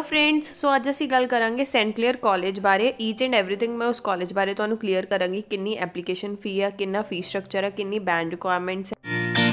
hello friends ਸੋ ਅੱਜ ਅਸੀਂ ਗੱਲ ਕਰਾਂਗੇ ਸੈਂਟ ਕਲੀਅਰ ਕਾਲਜ ਬਾਰੇ ਈਚ ਐਂਡ ਐਵਰੀਥਿੰਗ ਮੈਂ ਉਸ ਕਾਲਜ ਬਾਰੇ ਤੁਹਾਨੂੰ ਕਲੀਅਰ ਕਰਾਂਗੀ ਕਿੰਨੀ ਐਪਲੀਕੇਸ਼ਨ ਫੀ ਹੈ ਕਿੰਨਾ ਫੀ ਸਟਰਕਚਰ ਹੈ ਕਿੰਨੀ ਬੈਂਡ ਰਿਕੁਆਇਰਮੈਂਟਸ ਹੈ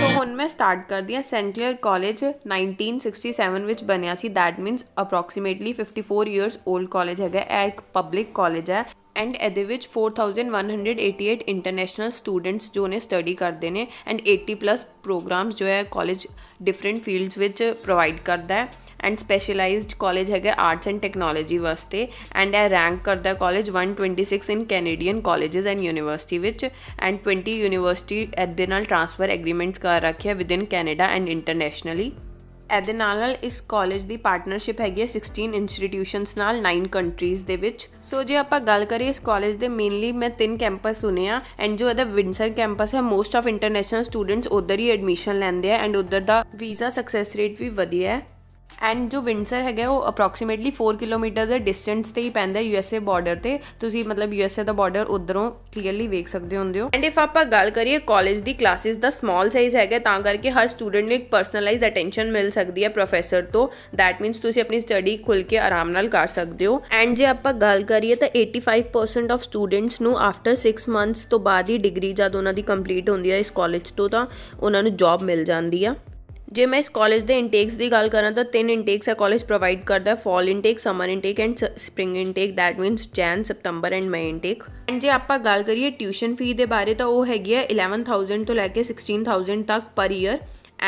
ਤੋਂ ਹੁਣ ਮੈਂ ਸਟਾਰਟ ਕਰਦੀ ਹਾਂ ਸੈਂਟ ਕਲੀਅਰ ਕਾਲਜ 1967 ਵਿੱਚ ਬਣਿਆ ਸੀ that means approximately 54 years old college ਹੈਗਾ ਇਹ ਇੱਕ ਪਬਲਿਕ ਕਾਲਜ ਹੈ ਐਂਡ ਇਹਦੇ ਵਿੱਚ 4188 ਇੰਟਰਨੈਸ਼ਨਲ ਸਟੂਡੈਂਟਸ ਜੋ ਨੇ ਸਟੱਡੀ ਕਰਦੇ ਨੇ ਐਂਡ 80 ਪਲੱਸ ਪ੍ਰੋਗਰਾਮਸ ਜੋ ਹੈ ਕਾਲਜ ਡਿਫਰੈਂਟ ਫੀਲਡਸ ਵਿੱਚ ਪ੍ਰੋਵਾਈਡ ਕਰਦਾ ਹੈ ਐਂਡ ਸਪੈਸ਼ਲਾਈਜ਼ਡ ਕਾਲਜ ਹੈਗਾ ਆਰਟਸ ਐਂਡ ਟੈਕਨੋਲੋਜੀ ਵਾਸਤੇ ਐਂਡ ਇਹ ਰੈਂਕ ਕਰਦਾ college 126 in Canadian colleges and university ਵਿੱਚ ਐਂਡ 20 ਯੂਨੀਵਰਸਿਟੀ ਇਹਦੇ ਨਾਲ ਟ੍ਰਾਂਸਫਰ ਐਗਰੀਮੈਂਟਸ ਕਰ ਰੱਖਿਆ ਵਿਦਿਨ ਕੈਨੇਡਾ ਐਂਡ ਇੰਟਰਨੈਸ਼ਨਲੀ ਇਹਦੇ ਨਾਲ ਨਾਲ ਇਸ ਕਾਲਜ ਦੀ ਪਾਰਟਨਰਸ਼ਿਪ ਹੈਗੀ ਹੈ 16 ਇੰਸਟੀਟਿਊਸ਼ਨਸ ਨਾਲ 9 ਕੰਟਰੀਜ਼ ਦੇ ਵਿੱਚ ਸੋ ਜੇ ਆਪਾਂ ਗੱਲ ਕਰੀਏ ਇਸ ਕਾਲਜ ਦੇ ਮੇਨਲੀ ਮੈਂ ਤਿੰਨ ਕੈਂਪਸ ਸੁਨੇ ਆ ਐਂਡ ਜੋ ਇਹਦਾ ਵਿੰਸਰ ਕੈਂਪਸ ਹੈ ਮੋਸਟ ਆਫ ਇੰਟਰਨੈਸ਼ਨਲ ਸਟੂਡੈਂਟਸ ਉਧਰ ਹੀ ਐਡਮਿਸ਼ਨ ਲੈਂਦੇ ਆ ਐਂਡ ਉਧਰ ਦਾ ਵੀਜ਼ਾ ਸਕਸੈਸ ਰੇਟ ਵੀ ਵਧੀਆ ਹੈ ਐਂਡ ਜੋ ਵਿੰਡਸਰ ਹੈਗਾ ਉਹ ਅਪਰੋਕਸੀਮੇਟਲੀ 4 ਕਿਲੋਮੀਟਰ ਦੇ ਡਿਸਟੈਂਸ ਤੇ ਹੀ ਪੈਂਦਾ ਯੂਐਸਏ ਬਾਰਡਰ ਤੇ ਤੁਸੀਂ ਮਤਲਬ ਯੂਐਸਏ ਦਾ ਬਾਰਡਰ ਉਧਰੋਂ ਕਲੀਅਰਲੀ ਵੇਖ ਸਕਦੇ ਹੁੰਦੇ ਹੋ ਐਂਡ ਇਫ ਆਪਾਂ ਗੱਲ ਕਰੀਏ ਕਾਲਜ ਦੀ ਕਲਾਸਿਸ ਦਾ ਸਮਾਲ ਸਾਈਜ਼ ਹੈਗਾ ਤਾਂ ਕਰਕੇ ਹਰ ਸਟੂਡੈਂਟ ਨੂੰ ਇੱਕ ਪਰਸਨਲਾਈਜ਼ ਅਟੈਂਸ਼ਨ ਮਿਲ ਸਕਦੀ ਹੈ ਪ੍ਰੋਫੈਸਰ ਤੋਂ ਥੈਟ ਮੀਨਸ ਤੁਸੀਂ ਆਪਣੀ ਸਟੱਡੀ ਖੁੱਲ ਕੇ ਆਰਾਮ ਨਾਲ ਕਰ ਸਕਦੇ ਹੋ ਐਂਡ ਜੇ ਆਪਾਂ ਗੱਲ ਕਰੀਏ ਤਾਂ 85% ਆਫ ਸਟੂਡੈਂਟਸ ਨੂੰ ਆਫਟਰ 6 ਮੰਥਸ ਤੋਂ ਬਾਅਦ ਹੀ ਡਿਗਰੀ ਜਦ ਉਹਨਾਂ ਦੀ ਕੰਪਲੀਟ ਹੁੰਦੀ ਹੈ ਇਸ ਕਾਲਜ ਤੋਂ ਤਾਂ ਉਹਨਾਂ ਨੂੰ ਜੌਬ ਮਿਲ ਜਾਂਦੀ ਆ ਜੇ ਮੈਂ ਇਸ ਕਾਲਜ ਦੇ ਇਨਟੇਕਸ ਦੀ ਗੱਲ ਕਰਾਂ ਤਾਂ ਤਿੰਨ ਇਨਟੇਕਸ ਆ ਕਾਲਜ ਪ੍ਰੋਵਾਈਡ ਕਰਦਾ ਹੈ fall intake summer intake and spring intake that means Jan ਸਤੰਬਰ ਐਂਡ ਮਈ ਇਨਟੇਕ ਐਂਡ ਜੇ ਆਪਾਂ ਗੱਲ ਕਰੀਏ ਟਿਊਸ਼ਨ ਫੀ ਦੇ ਬਾਰੇ ਤਾਂ ਉਹ ਹੈਗੀ ਹੈ 11000 ਤੋਂ ਲੈ ਕੇ 16000 ਤੱਕ ਪਰ ਈਅਰ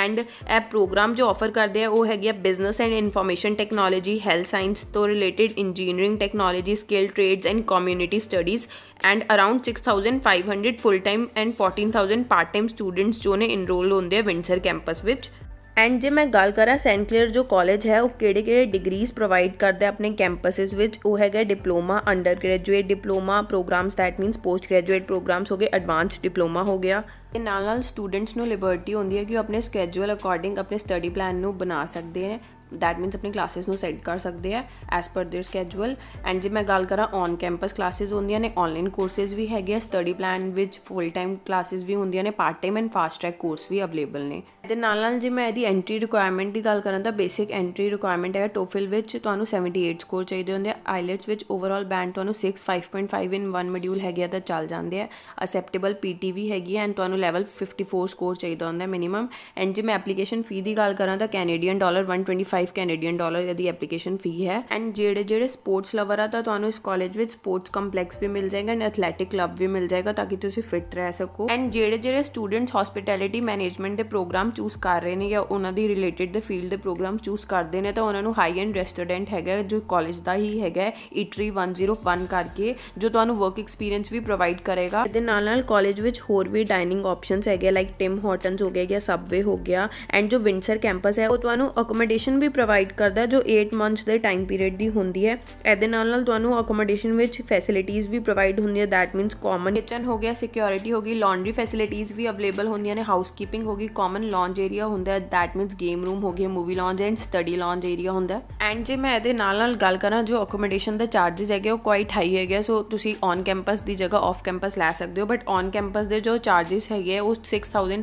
ਐਂਡ ਇਹ ਪ੍ਰੋਗਰਾਮ ਜੋ ਆਫਰ ਕਰਦੇ ਆ ਉਹ ਹੈਗੀ ਹੈ business and information technology health science ਤੋਂ related engineering technology skill trades and community studies and around 6500 full time and 14000 part time students ਜੋ ਨੇ ਇਨਰੋਲ ਹੁੰਦੇ ਆ ਵਿੰਸਰ ਕੈਂਪਸ ਵਿੱਚ ਐਂਡ ਜੇ ਮੈਂ ਗੱਲ ਕਰਾਂ ਸੈਂਟ ਕਲੀਅਰ ਜੋ ਕਾਲਜ ਹੈ ਉਹ ਕਿਹੜੇ-ਕਿਹੜੇ ਡਿਗਰੀਜ਼ ਪ੍ਰੋਵਾਈਡ ਕਰਦਾ ਹੈ ਆਪਣੇ ਕੈਂਪਸਸ ਵਿੱਚ ਉਹ ਹੈਗਾ diploma under graduate diploma programs that means post graduate programs ਹੋ ਗਏ ਐਡਵਾਂਸ ਡਿਪਲੋਮਾ ਹੋ ਗਿਆ ਇਹ ਨਾਲ ਨਾਲ ਸਟੂਡੈਂਟਸ ਨੂੰ ਲਿਬਰਟੀ ਹੁੰਦੀ ਹੈ ਕਿ ਉਹ ਆਪਣੇ ਸਕੇਡਿਊਲ ਅਕੋਰਡਿੰਗ ਆਪਣੇ ਸਟੱਡੀ ਪਲਾਨ ਨੂੰ ਬਣਾ ਸਕਦੇ ਨੇ ਦੈਟ ਮੀਨਸ ਆਪਣੀ ਕਲਾਸਿਸ ਨੂੰ ਸੈੱਟ ਕਰ ਸਕਦੇ ਆ as per their schedule and ਜੇ ਮੈਂ ਗੱਲ ਕਰਾਂ ਔਨ ਕੈਂਪਸ ਕਲਾਸਿਸ ਹੁੰਦੀਆਂ ਨੇ ਆਨਲਾਈਨ ਕੋਰਸਸ ਵੀ ਹੈਗੇ ਆ ਸਟੱਡੀ ਪਲਾਨ ਵਿੱਚ ਫੁੱਲ ਟਾਈਮ ਕਲਾਸਿਸ ਵੀ ਹੁੰਦੀਆਂ ਨੇ part time and fast track course ਵੀ ਅਵੇਲੇਬਲ ਨੇ ਦੇ ਨਾਲ ਨਾਲ ਜੇ ਮੈਂ ਇਹਦੀ ਐਂਟਰੀ ਰਿਕੁਆਇਰਮੈਂਟ ਦੀ ਗੱਲ ਕਰਾਂ ਤਾਂ ਬੇਸਿਕ ਐਂਟਰੀ ਰਿਕੁਆਇਰਮੈਂਟ ਹੈ ਟੋਫਲ ਵਿੱਚ ਤੁਹਾਨੂੰ 78 ਸਕੋਰ ਚਾਹੀਦੇ ਹੁੰਦੇ ਆ ਆਈਲੈਟਸ ਵਿੱਚ ਓਵਰਆਲ ਬੈਂਡ ਤੁਹਾਨੂੰ 6 5.5 ਇਨ 1 ਮੋਡਿਊਲ ਹੈਗੇ ਆ ਤਾਂ ਚੱਲ ਜਾਂਦੇ ਆ ਅਸੈਪਟੇਬਲ ਪੀਟੀਵੀ ਹੈਗੀ ਐਂਡ ਤੁਹਾਨੂੰ ਲੈਵਲ 54 ਸਕੋਰ ਚਾਹੀਦਾ ਹੁੰਦਾ ਮਿਨੀਮਮ ਐਂਡ ਜੇ ਮੈਂ ਐਪਲੀਕੇਸ਼ਨ ਫੀ ਦੀ ਗੱਲ ਕਰਾਂ ਤਾਂ ਕੈਨੇਡੀਅਨ ਡਾਲਰ 125 ਕੈਨੇਡੀਅਨ ਡਾਲਰ ਇਹਦੀ ਐਪਲੀਕੇਸ਼ਨ ਫੀ ਹੈ ਐਂਡ ਜਿਹੜੇ ਜਿਹੜੇ ਸਪੋਰਟਸ ਲਵਰ ਆ ਤਾਂ ਤੁਹਾਨੂੰ ਇਸ ਕਾਲਜ ਵਿੱਚ ਸਪੋਰਟਸ ਕੰਪਲੈਕਸ ਵੀ ਮਿਲ ਜਾਏਗਾ ਐਂਡ ਐਥਲੈਟਿਕ ਕਲੱਬ ਵੀ ਮਿਲ ਜਾਏਗਾ ਤਾਂ ਕਿ ਤੁਸੀਂ ਫਿਟ ਰਹਿ ਸਕੋ ਐਂਡ ਜਿਹੜੇ ਜਿਹੜੇ ਸਟੂਡੈਂਟਸ ਹਸਪਿਟੈਲਿਟੀ ਮੈਨੇਜਮੈਂਟ ਦੇ ਪ੍ਰੋਗਰਾਮ ਪ੍ਰੋਗਰਾਮ ਚੂਜ਼ ਕਰ ਰਹੇ ਨੇ ਜਾਂ ਉਹਨਾਂ ਦੀ ਰਿਲੇਟਡ ਦੇ ਫੀਲਡ ਦੇ ਪ੍ਰੋਗਰਾਮ ਚੂਜ਼ ਕਰਦੇ ਨੇ ਤਾਂ ਉਹਨਾਂ ਨੂੰ ਹਾਈ ਐਂਡ ਰੈਸਟੋਰੈਂਟ ਹੈਗਾ ਜੋ ਕਾਲਜ ਦਾ ਹੀ ਹੈਗਾ ਇਟਰੀ 101 ਕਰਕੇ ਜੋ ਤੁਹਾਨੂੰ ਵਰਕ ਐਕਸਪੀਰੀਅੰਸ ਵੀ ਪ੍ਰੋਵਾਈਡ ਕਰੇਗਾ ਇਹਦੇ ਨਾਲ ਨਾਲ ਕਾਲਜ ਵਿੱਚ ਹੋਰ ਵੀ ਡਾਈਨਿੰਗ ਆਪਸ਼ਨਸ ਹੈਗੇ ਲਾਈਕ ਟਿਮ ਹੌਟਨਸ ਹੋ ਗਿਆ ਜਾਂ ਸਬਵੇ ਹੋ ਗਿਆ ਐਂਡ ਜੋ ਵਿੰਸਰ ਕੈਂਪਸ ਹੈ ਉਹ ਤੁਹਾਨੂੰ ਅਕੋਮੋਡੇਸ਼ਨ ਵੀ ਪ੍ਰੋਵਾਈਡ ਕਰਦਾ ਜੋ 8 ਮੰਥਸ ਦੇ ਟਾਈਮ ਪੀਰੀਅਡ ਦੀ ਹੁੰਦੀ ਹੈ ਇਹਦੇ ਨਾਲ ਨਾਲ ਤੁਹਾਨੂੰ ਅਕੋਮੋਡੇਸ਼ਨ ਵਿੱਚ ਫੈਸਿਲਿਟੀਆਂ ਵੀ ਪ੍ਰੋਵਾਈਡ ਹੁੰਦੀਆਂ ਦੈਟ ਮੀਨਸ ਕਾਮਨ ਕਿਚਨ ਹੋ ਗਿਆ ਸਿਕਿਉਰਿਟੀ ਹੋ ਗਈ ਲਾਂਡਰੀ ਫੈਸਿਲਿਟੀਆਂ ਵੀ ਅਵੇਲੇਬਲ ਹੁੰਦੀਆਂ ਨੇ ਹਾਊਸਕੀਪਿੰਗ ਹੋ ਗਈ ਕਾਮਨ ਲੌਂਜ ਏਰੀਆ ਹੁੰਦਾ ਹੈ ਥੈਟ ਮੀਨਸ ਗੇਮ ਰੂਮ ਹੋ ਗਿਆ movie lounge and study lounge area ਹੁੰਦਾ ਐਂਡ ਜੇ ਮੈਂ ਇਹਦੇ ਨਾਲ ਨਾਲ ਗੱਲ ਕਰਾਂ ਜੋ ਅਕੋਮੋਡੇਸ਼ਨ ਦਾ ਚਾਰजेस ਹੈਗੇ ਉਹ ਕੁਆਇਟ ਹਾਈ ਹੈਗੇ ਸੋ ਤੁਸੀਂ ਔਨ ਕੈਂਪਸ ਦੀ ਜਗ੍ਹਾ ਆਫ ਕੈਂਪਸ ਲੈ ਸਕਦੇ ਹੋ ਬਟ ਔਨ ਕੈਂਪਸ ਦੇ ਜੋ ਚਾਰजेस ਹੈਗੇ ਉਹ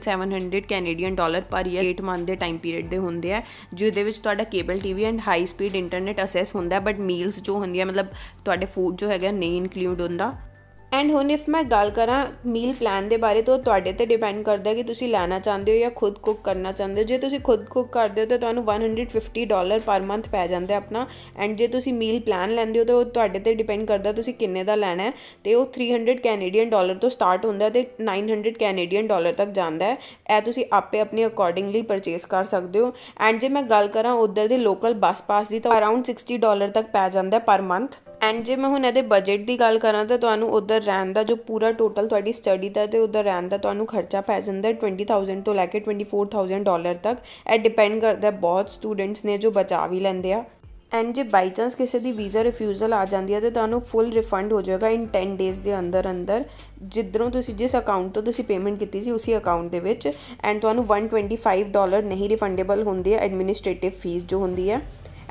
6700 Canadian dollar per year 8 month ਦੇ ਟਾਈਮ ਪੀਰੀਅਡ ਦੇ ਹੁੰਦੇ ਆ ਜਿਹਦੇ ਵਿੱਚ ਤੁਹਾਡਾ cable TV and high speed internet access ਹੁੰਦਾ ਬਟ ਮੀਲਸ ਜੋ ਹੁੰਦੀਆਂ ਮਤਲਬ ਤੁਹਾਡੇ ਫੂਡ ਜੋ ਹੈਗਾ ਨਹੀਂ ਇਨਕਲੂਡ ਹੁੰਦਾ ਐਂਡ ਹੁਣ ਇਫ ਮੈਂ ਗੱਲ ਕਰਾਂ ਮੀਲ ਪਲਾਨ ਦੇ ਬਾਰੇ ਤਾਂ ਤੁਹਾਡੇ ਤੇ ਡਿਪੈਂਡ ਕਰਦਾ ਕਿ ਤੁਸੀਂ ਲੈਣਾ ਚਾਹੁੰਦੇ ਹੋ ਜਾਂ ਖੁਦ ਕੁਕ ਕਰਨਾ ਚਾਹੁੰਦੇ ਹੋ ਜੇ ਤੁਸੀਂ ਖੁਦ ਕੁਕ ਕਰਦੇ ਹੋ ਤਾਂ ਤੁਹਾਨੂੰ 150 ਡਾਲਰ ਪਰ ਮੰਥ ਪੈ ਜਾਂਦਾ ਆਪਣਾ ਐਂਡ ਜੇ ਤੁਸੀਂ ਮੀਲ ਪਲਾਨ ਲੈਂਦੇ ਹੋ ਤਾਂ ਉਹ ਤੁਹਾਡੇ ਤੇ ਡਿਪੈਂਡ ਕਰਦਾ ਤੁਸੀਂ ਕਿੰਨੇ ਦਾ ਲੈਣਾ ਹੈ ਤੇ ਉਹ 300 ਕੈਨੇਡੀਅਨ ਡਾਲਰ ਤੋਂ ਸਟਾਰਟ ਹੁੰਦਾ ਤੇ 900 ਕੈਨੇਡੀਅਨ ਡਾਲਰ ਤੱਕ ਜਾਂਦਾ ਹੈ ਇਹ ਤੁਸੀਂ ਆਪੇ ਆਪਣੇ ਅਕੋਰਡਿੰਗਲੀ ਪਰਚੇਸ ਕਰ ਸਕਦੇ ਹੋ ਐਂਡ ਜੇ ਮੈਂ ਗੱਲ ਕਰਾਂ ਉਧਰ ਦੇ ਲੋਕਲ ਬੱਸ ਪਾਸ ਦੀ ਤਾਂ ਅਰਾਊਂਡ 60 ਡਾਲਰ ਤੱਕ ਪੈ ਜਾਂਦਾ ਪਰ ਮੰਥ ਐਂਡ ਜੇ ਮੈਂ ਹੁਣ ਇਹਦੇ ਬਜਟ ਦੀ ਗੱਲ ਕਰਾਂ ਤਾਂ ਤੁਹਾਨੂੰ ਉਧਰ ਰਹਿਣ ਦਾ ਜੋ ਪੂਰਾ ਟੋਟਲ ਤੁਹਾਡੀ ਸਟੱਡੀ ਦਾ ਤੇ ਉਧਰ ਰਹਿਣ ਦਾ ਤੁਹਾਨੂੰ ਖਰਚਾ ਪੈ ਜਾਂਦਾ 20000 ਤੋਂ ਲੈ ਕੇ 24000 ਡਾਲਰ ਤੱਕ ਇਹ ਡਿਪੈਂਡ ਕਰਦਾ ਬਹੁਤ ਸਟੂਡੈਂਟਸ ਨੇ ਜੋ ਬਚਾ ਵੀ ਲੈਂਦੇ ਆ ਐਂਡ ਜੇ ਬਾਈ ਚਾਂਸ ਕਿਸੇ ਦੀ ਵੀਜ਼ਾ ਰਿਫਿਊਜ਼ਲ ਆ ਜਾਂਦੀ ਹੈ ਤੇ ਤੁਹਾਨੂੰ ਫੁੱਲ ਰਿਫੰਡ ਹੋ ਜਾਏਗਾ ਇਨ 10 ਡੇਜ਼ ਦੇ ਅੰਦਰ ਅੰਦਰ ਜਿੱਧਰੋਂ ਤੁਸੀਂ ਜਿਸ ਅਕਾਊਂਟ ਤੋਂ ਤੁਸੀਂ ਪੇਮੈਂਟ ਕੀਤੀ ਸੀ ਉਸੇ ਅਕਾਊਂਟ ਦੇ ਵਿੱਚ ਐਂਡ ਤੁਹਾਨੂੰ 125 ਡਾਲਰ ਨਹੀਂ ਰਿਫੰਡੇਬਲ ਹੁੰਦੀ ਹੈ ਐਡਮਿਨਿਸਟ੍ਰੇਟਿਵ ਫੀਸ ਜੋ ਹੁੰਦੀ ਹੈ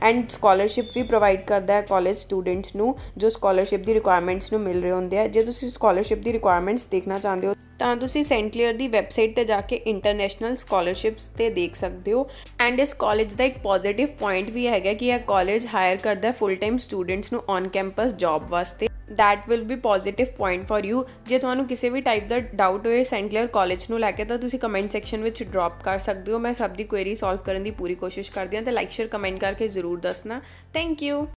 ਐਂਡ ਸਕਾਲਰਸ਼ਿਪ ਵੀ ਪ੍ਰੋਵਾਈਡ ਕਰਦਾ ਹੈ ਕਾਲਜ ਸਟੂਡੈਂਟਸ ਨੂੰ ਜੋ ਸਕਾਲਰਸ਼ਿਪ ਦੀ ਰਿਕੁਆਇਰਮੈਂਟਸ ਨੂੰ ਮਿਲ ਰਹੇ ਹੁੰਦੇ ਆ ਜੇ ਤੁਸੀਂ ਸਕਾਲਰਸ਼ਿਪ ਦੀ ਰਿਕੁਆਇਰਮੈਂਟਸ ਦੇਖਣਾ ਚਾਹੁੰਦੇ ਹੋ ਤਾਂ ਤੁਸੀਂ ਸੈਂਟ ਕਲੀਅਰ ਦੀ ਵੈਬਸਾਈਟ ਤੇ ਜਾ ਕੇ ਇੰਟਰਨੈਸ਼ਨਲ ਸਕਾਲਰਸ਼ਿਪਸ ਤੇ ਦੇਖ ਸਕਦੇ ਹੋ ਐਂਡ ਇਸ ਕਾਲਜ ਦਾ ਇੱਕ ਪੋਜ਼ਿਟਿਵ ਪੁਆਇੰਟ ਵੀ ਹੈਗਾ ਕਿ ਇਹ ਕਾਲਜ ਹਾਇਰ ਕਰਦਾ ਹੈ ਫੁੱਲ ਟਾਈਮ ਸਟੂਡੈਂਟਸ ਨੂੰ ਔਨ ਕੈਂਪਸ ਜੌਬ ਵਾਸਤੇ that will be positive point for you ਜੇ ਤੁਹਾਨੂੰ ਕਿਸੇ ਵੀ ਟਾਈਪ ਦਾ ਡਾਊਟ ਹੋਏ ਸੈਂਟ ਕਲੇਅਰ ਕਾਲਜ ਨੂੰ ਲੈ ਕੇ ਤਾਂ ਤੁਸੀਂ ਕਮੈਂਟ ਸੈਕਸ਼ਨ ਵਿੱਚ ਡ੍ਰੌਪ ਕਰ ਸਕਦੇ ਹੋ ਮੈਂ ਸਭ ਦੀ ਕੁਐਰੀ ਸੋਲਵ ਕਰਨ ਦੀ ਪੂਰੀ ਕੋਸ਼ਿਸ਼ ਕਰਦੀ ਹਾਂ ਤੇ ਲਾਈਕ ਸ਼ੇਅਰ ਕਮੈਂਟ ਕਰਕੇ ਜ਼ਰੂਰ ਦੱਸਣਾ ਥੈਂਕ ਯੂ